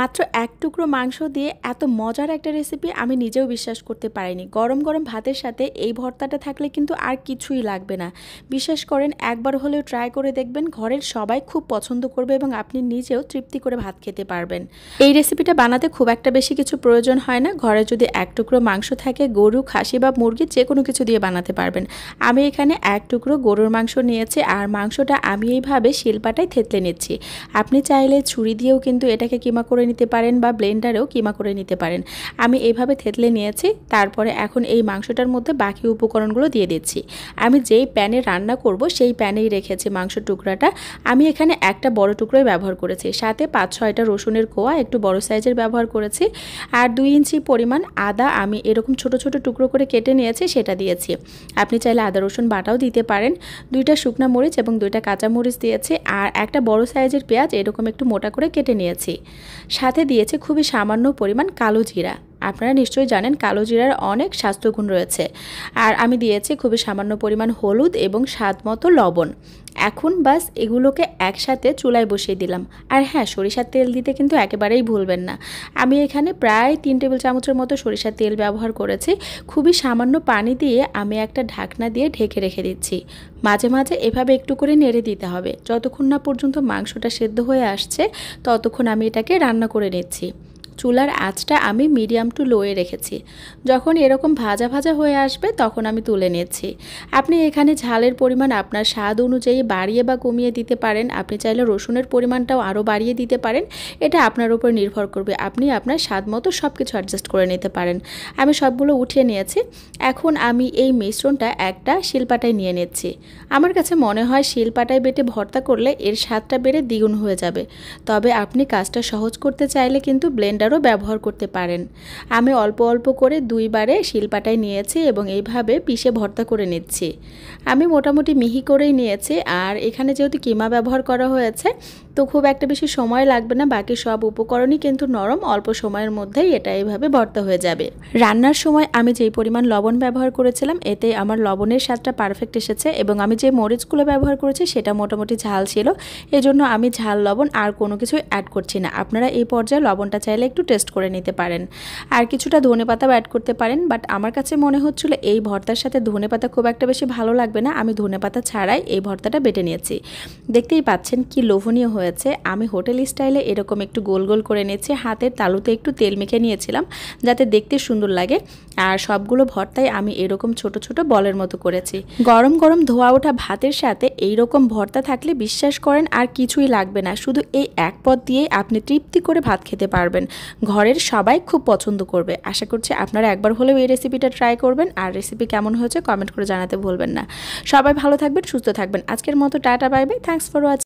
মাত্র এক টুকরো মাংস দিয়ে এত মজার একটা রেসিপি আমি নিজেও বিশ্বাস করতে পারিনি গরম গরম ভাতের সাথে এই ভর্তাটা থাকলে কিন্তু আর কিছুই লাগবে না বিশ্বাস করেন একবার হলেও ট্রাই করে দেখবেন ঘরের সবাই খুব পছন্দ করবে এবং আপনি নিজেও তৃপ্তি করে ভাত খেতে পারবেন এই রেসিপিটা বানাতে খুব একটা বেশি কিছু প্রয়োজন হয় না ঘরে যদি এক টুকরো মাংস থাকে গরু খাসি বা মুরগি যে কোনো কিছু দিয়ে বানাতে পারবেন আমি এখানে এক টুকরো গরুর মাংস নিয়েছি আর মাংসটা আমি এইভাবে শিল্পাটায় থেতলে নিচ্ছি আপনি চাইলে ছুরি দিয়েও কিন্তু এটাকে কিমা করে করে নিতে পারেন বা ব্লেন্ডারেও কিমা করে নিতে পারেন আমি এইভাবে থেতলে নিয়েছি তারপরে এখন এই মাংসটার মধ্যে বাকি উপকরণগুলো দিয়ে দিচ্ছি আমি যেই প্যানে রান্না করব সেই প্যানেই রেখেছি মাংস টুকরাটা আমি এখানে একটা বড় টুকরোই ব্যবহার করেছি সাথে পাঁচ ছয়টা রসুনের কোয়া একটু বড় সাইজের ব্যবহার করেছি আর দুই ইঞ্চি পরিমাণ আদা আমি এরকম ছোট ছোট টুকরো করে কেটে নিয়েছি সেটা দিয়েছি আপনি চাইলে আদা রসুন বাটাও দিতে পারেন দুইটা শুকনা মরিচ এবং দুইটা কাঁচা মরিচ দিয়েছি আর একটা বড় সাইজের পেঁয়াজ এরকম একটু মোটা করে কেটে নিয়েছি সাথে দিয়েছে খুবই সামান্য পরিমাণ কালো জিরা আপনারা নিশ্চয়ই জানেন কালো জিরার অনেক স্বাস্থ্যগুণ রয়েছে আর আমি দিয়েছি খুবই সামান্য পরিমাণ হলুদ এবং স্বাদ মতো লবণ এখন বাস এগুলোকে একসাথে চুলায় বসিয়ে দিলাম আর হ্যাঁ সরিষার তেল দিতে কিন্তু একেবারেই ভুলবেন না আমি এখানে প্রায় তিন টেবিল চামচের মতো সরিষার তেল ব্যবহার করেছি খুবই সামান্য পানি দিয়ে আমি একটা ঢাকনা দিয়ে ঢেকে রেখে দিচ্ছি মাঝে মাঝে এভাবে একটু করে নেড়ে দিতে হবে যতক্ষণ না পর্যন্ত মাংসটা সেদ্ধ হয়ে আসছে ততক্ষণ আমি এটাকে রান্না করে নিচ্ছি চুলার আঁচটা আমি মিডিয়াম টু লোয়ে রেখেছি যখন এরকম ভাজা ভাজা হয়ে আসবে তখন আমি তুলে নিচ্ছি আপনি এখানে ঝালের পরিমাণ আপনার স্বাদ অনুযায়ী বাড়িয়ে বা কমিয়ে দিতে পারেন আপনি চাইলে রসুনের পরিমাণটাও আরও বাড়িয়ে দিতে পারেন এটা আপনার উপর নির্ভর করবে আপনি আপনার স্বাদ মতো সব কিছু অ্যাডজাস্ট করে নিতে পারেন আমি সবগুলো উঠিয়ে নিয়েছি এখন আমি এই মিশ্রণটা একটা শিলপাটায় নিয়ে নিচ্ছি আমার কাছে মনে হয় শিলপাটায় বেটে ভর্তা করলে এর স্বাদটা বেড়ে দ্বিগুণ হয়ে যাবে তবে আপনি কাজটা সহজ করতে চাইলে কিন্তু ব্লেন্ডার ব্লেন্ডারও ব্যবহার করতে পারেন আমি অল্প অল্প করে দুইবারে শিলপাটায় নিয়েছি এবং এইভাবে পিষে ভর্তা করে নিচ্ছি আমি মোটামুটি মিহি করেই নিয়েছি আর এখানে যেহেতু কিমা ব্যবহার করা হয়েছে তো খুব একটা বেশি সময় লাগবে না বাকি সব উপকরণই কিন্তু নরম অল্প সময়ের মধ্যেই এটা এইভাবে ভর্তা হয়ে যাবে রান্নার সময় আমি যেই পরিমাণ লবণ ব্যবহার করেছিলাম এতে আমার লবণের স্বাদটা পারফেক্ট এসেছে এবং আমি যে মরিচগুলো ব্যবহার করেছি সেটা মোটামুটি ঝাল ছিল জন্য আমি ঝাল লবণ আর কোনো কিছু অ্যাড করছি না আপনারা এই পর্যায়ে লবণটা চাইলে একটু টেস্ট করে নিতে পারেন আর কিছুটা ধনে পাতাও অ্যাড করতে পারেন বাট আমার কাছে মনে হচ্ছিল এই ভর্তার সাথে ধনে পাতা খুব একটা বেশি ভালো লাগবে না আমি ধনে পাতা ছাড়াই এই ভর্তাটা বেটে নিয়েছি দেখতেই পাচ্ছেন কি লোভনীয় হয়ে হয়েছে আমি হোটেল স্টাইলে এরকম একটু গোল গোল করে নিয়েছি হাতের তালুতে একটু তেল মেখে নিয়েছিলাম যাতে দেখতে সুন্দর লাগে আর সবগুলো ভর্তাই আমি এরকম ছোট ছোট বলের মতো করেছি গরম গরম ধোয়া ওঠা ভাতের সাথে এই রকম ভর্তা থাকলে বিশ্বাস করেন আর কিছুই লাগবে না শুধু এই এক পদ দিয়েই আপনি তৃপ্তি করে ভাত খেতে পারবেন ঘরের সবাই খুব পছন্দ করবে আশা করছি আপনারা একবার হলেও এই রেসিপিটা ট্রাই করবেন আর রেসিপি কেমন হয়েছে কমেন্ট করে জানাতে ভুলবেন না সবাই ভালো থাকবেন সুস্থ থাকবেন আজকের মতো tata bye bye thanks for watching